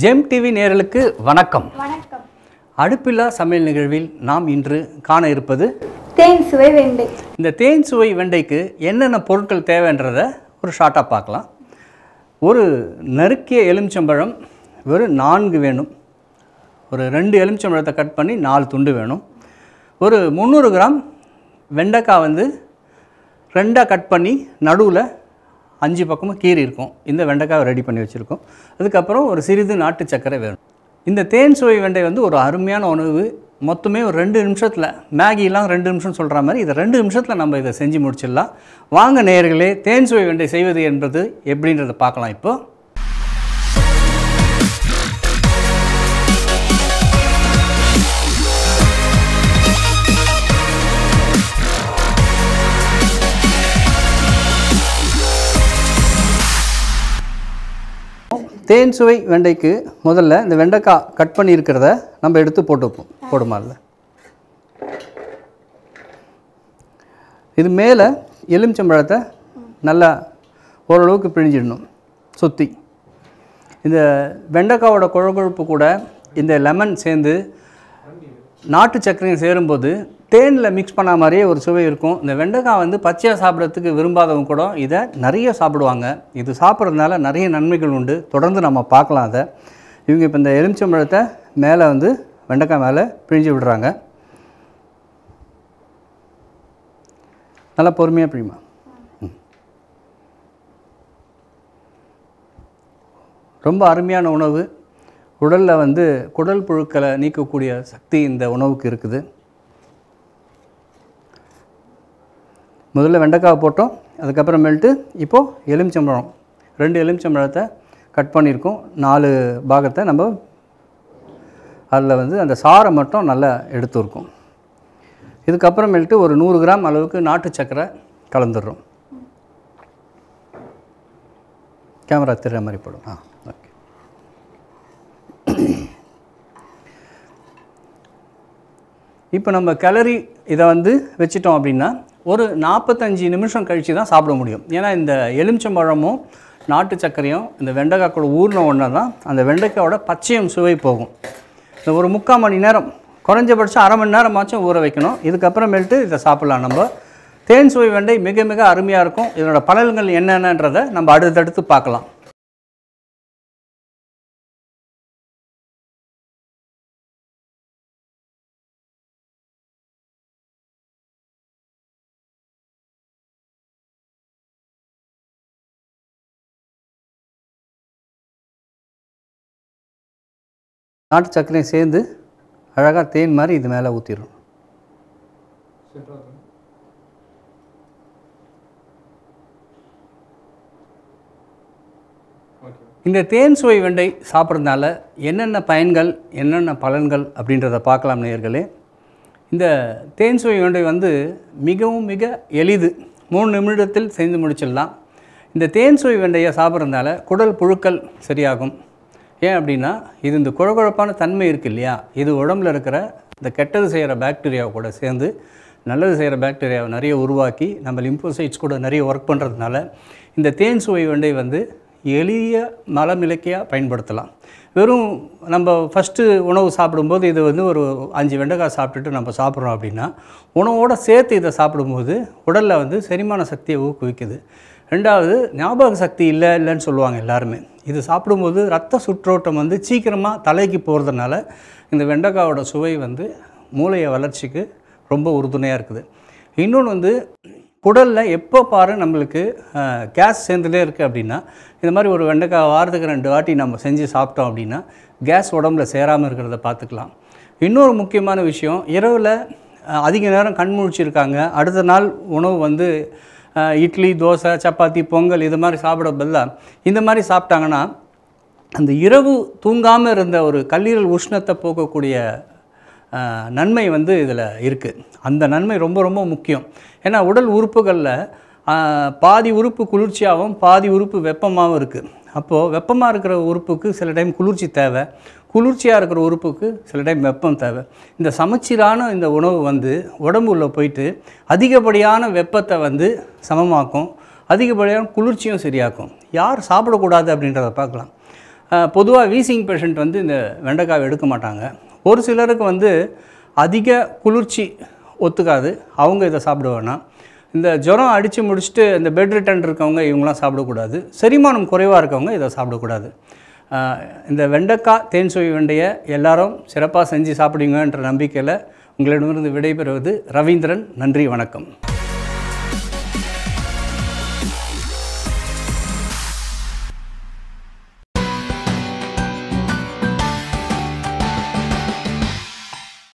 GeM TV நேரலுக்கு வணக்கம் வணக்கம் அடுப்பில்லா சமையல் நிகழ்வில் நாம் இன்று காண இருப்பது தேன் சுவை வெண்டை இந்த தேன் சுவை வெண்டைக்கு என்னென்ன பொருட்கள் தேவைன்றத ஒரு ஷார்ட்டாக பார்க்கலாம் ஒரு நறுக்கிய எலுமிச்சம்பழம் வெறும் நான்கு வேணும் ஒரு ரெண்டு எலுமிச்சம்பழத்தை கட் பண்ணி நாலு துண்டு வேணும் ஒரு முந்நூறு கிராம் வெண்டைக்காய் வந்து ரெண்டாக கட் பண்ணி நடுவில் அஞ்சு பக்கமும் கீரி இருக்கும் இந்த வெண்டைக்காவை ரெடி பண்ணி வச்சுருக்கோம் அதுக்கப்புறம் ஒரு சிறிது நாட்டு சர்க்கரை வேணும் இந்த தேன் சுவை வெண்டை வந்து ஒரு அருமையான உணவு மொத்தமே ஒரு ரெண்டு நிமிஷத்தில் மேகிலாம் ரெண்டு நிமிஷம் சொல்கிற மாதிரி இதை ரெண்டு நிமிஷத்தில் நம்ம இதை செஞ்சு முடிச்சிடலாம் வாங்க நேர்களே தேன் சுவை வெண்டை செய்வது என்பது எப்படின்றத பார்க்கலாம் இப்போது தேன் சுவை வெண்டைக்கு முதல்ல இந்த வெண்டைக்காய் கட் பண்ணியிருக்கிறத நம்ம எடுத்து போட்டு வைப்போம் இது மேலே எலுமிச்சம்பழத்தை நல்லா ஓரளவுக்கு பிழிஞ்சிடணும் சுற்றி இந்த வெண்டைக்காவோட குழகுழப்பு கூட இந்த லெமன் சேர்ந்து நாட்டு சர்க்கரையும் சேரும்போது தேனில் மிக்ஸ் பண்ண மாதிரியே ஒரு சுவை இருக்கும் இந்த வெண்டைக்காய் வந்து பச்சையாக சாப்பிட்றதுக்கு விரும்பாதவங்க கூட இதை நிறைய சாப்பிடுவாங்க இது சாப்பிட்றதுனால நிறைய நன்மைகள் உண்டு தொடர்ந்து நம்ம பார்க்கலாம் அதை இவங்க இப்போ இந்த எலுமிச்சம்பழத்தை மேலே வந்து வெண்டைக்காய் மேலே பிழிஞ்சு விடுறாங்க நல்லா பொறுமையாக பிழிமா ரொம்ப அருமையான உணவு உடலில் வந்து குடல் புழுக்களை நீக்கக்கூடிய சக்தி இந்த உணவுக்கு இருக்குது முதல்ல வெண்டைக்காய் போட்டோம் அதுக்கப்புறமேல்ட்டு இப்போது எலுமிச்சம்பழம் ரெண்டு எலுமிச்சம்பழத்தை கட் பண்ணியிருக்கோம் நாலு பாகத்தை நம்ம அதில் வந்து அந்த சாரை மட்டும் நல்லா எடுத்துருக்கோம் இதுக்கப்புறமேல்ட்டு ஒரு நூறு கிராம் அளவுக்கு நாட்டு சக்கரை கலந்துடுறோம் கேமரா திருற மாதிரி போடும் ஆ ஓகே இப்போ நம்ம கலரி இதை வந்து வச்சிட்டோம் அப்படின்னா ஒரு நாற்பத்தஞ்சு நிமிஷம் கழித்து தான் சாப்பிட முடியும் ஏன்னா இந்த எலுமிச்சம்பழமும் நாட்டு சர்க்கரையும் இந்த வெண்டைக்காய் கூட ஊறின ஒன்று தான் அந்த வெண்டைக்காயோட பச்சையும் சுவை போகும் இந்த ஒரு முக்கால் மணி நேரம் குறைஞ்சபட்சம் அரை மணி நேரமாச்சும் ஊற வைக்கணும் இதுக்கப்புறமேல்ட்டு இதை சாப்பிட்லாம் நம்ம தேன் சுவை வெண்டை மிக மிக அருமையாக இருக்கும் இதனோட பலன்கள் என்னென்னன்றதை நம்ம அடுத்தடுத்து பார்க்கலாம் நாட்டு சர்க்கரையும் சேர்ந்து அழகாக தேன் மாதிரி இது மேலே ஊற்றிடும் இந்த தேன் சுவை வெண்டை சாப்பிட்றதுனால என்னென்ன பயன்கள் என்னென்ன பலன்கள் அப்படின்றத பார்க்கலாம் நேர்களே இந்த தேன் சுவை வெண்டை வந்து மிகவும் மிக எளிது மூணு நிமிடத்தில் செய்து முடிச்சிடலாம் இந்த தேன் சுவை வெண்டையை சாப்பிட்றதுனால குடல் புழுக்கள் சரியாகும் ஏன் அப்படின்னா இது இந்த குழகுழப்பான தன்மை இருக்குது இல்லையா இது உடம்புல இருக்கிற இந்த கெட்டது செய்கிற பாக்டீரியாவை கூட சேர்ந்து நல்லது செய்கிற பாக்டீரியாவை நிறைய உருவாக்கி நம்ம லிம்போசைட்ஸ் கூட நிறைய ஒர்க் பண்ணுறதுனால இந்த தேன் சுவை வண்டை வந்து எளிய மலமிளக்கியாக பயன்படுத்தலாம் வெறும் நம்ம ஃபஸ்ட்டு உணவு சாப்பிடும்போது இது வந்து ஒரு அஞ்சு வெண்டைக்காய் சாப்பிட்டுட்டு நம்ம சாப்பிட்றோம் அப்படின்னா உணவோடு சேர்த்து இதை சாப்பிடும்போது உடலில் வந்து செரிமான சக்தியை ஊக்குவிக்குது ரெண்டாவது ஞாபக சக்தி இல்லை இல்லைன்னு சொல்லுவாங்க எல்லாருமே இது சாப்பிடும்போது ரத்த சுற்றோட்டம் வந்து சீக்கிரமாக தலைக்கு போகிறதுனால இந்த வெண்டைக்காவோட சுவை வந்து மூளையை வளர்ச்சிக்கு ரொம்ப உறுதுணையாக இருக்குது இன்னொன்று வந்து குடலில் எப்போ பாரு நம்மளுக்கு கேஸ் சேர்ந்துட்டே இருக்குது அப்படின்னா இந்த மாதிரி ஒரு வெண்டைக்காய் வாரத்துக்கு ரெண்டு வாட்டி நம்ம செஞ்சு சாப்பிட்டோம் அப்படின்னா கேஸ் உடம்புல சேராமல் இருக்கிறத பார்த்துக்கலாம் இன்னொரு முக்கியமான விஷயம் இரவில் அதிக நேரம் கண் முழிச்சிருக்காங்க அடுத்த நாள் உணவு வந்து இட்லி தோசை சப்பாத்தி பொங்கல் இது மாதிரி சாப்பிட பதிலாக இந்த மாதிரி சாப்பிட்டாங்கன்னா அந்த இரவு தூங்காமல் இருந்த ஒரு கல்லீரல் உஷ்ணத்தை போக்கக்கூடிய நன்மை வந்து இதில் இருக்குது அந்த நன்மை ரொம்ப ரொம்ப முக்கியம் ஏன்னா உடல் உறுப்புகளில் பாதி உறுப்பு குளிர்ச்சியாகவும் பாதி உறுப்பு வெப்பமாகவும் இருக்குது அப்போது வெப்பமாக இருக்கிற உறுப்புக்கு சில டைம் குளிர்ச்சி தேவை குளிர்ச்சியாக இருக்கிற உறுப்புக்கு சில டைம் வெப்பம் தேவை இந்த சமச்சீரான இந்த உணவு வந்து உடம்பு உள்ளே போயிட்டு அதிகப்படியான வெப்பத்தை வந்து சமமாக்கும் அதிகப்படியான குளிர்ச்சியும் சரியாக்கும் யார் சாப்பிடக்கூடாது அப்படின்றத பார்க்கலாம் பொதுவாக வீசிங் பேஷண்ட் வந்து இந்த வெண்டைக்காவை எடுக்க மாட்டாங்க ஒரு சிலருக்கு வந்து அதிக குளிர்ச்சி ஒத்துக்காது அவங்க இதை சாப்பிடுவேன்னா இந்த ஜுரம் அடித்து முடிச்சுட்டு இந்த பெட் ரிட்டன் இருக்கவங்க இவங்களாம் சாப்பிடக்கூடாது செரிமானம் குறைவாக இருக்கவங்க இதை சாப்பிடக்கூடாது இந்த வெண்டைக்காய் தேன் சுவை வெண்டையை எல்லாரும் சிறப்பாக செஞ்சு சாப்பிடுங்கன்ற நம்பிக்கையில் உங்களிடமிருந்து விடைபெறுவது ரவீந்திரன் நன்றி வணக்கம்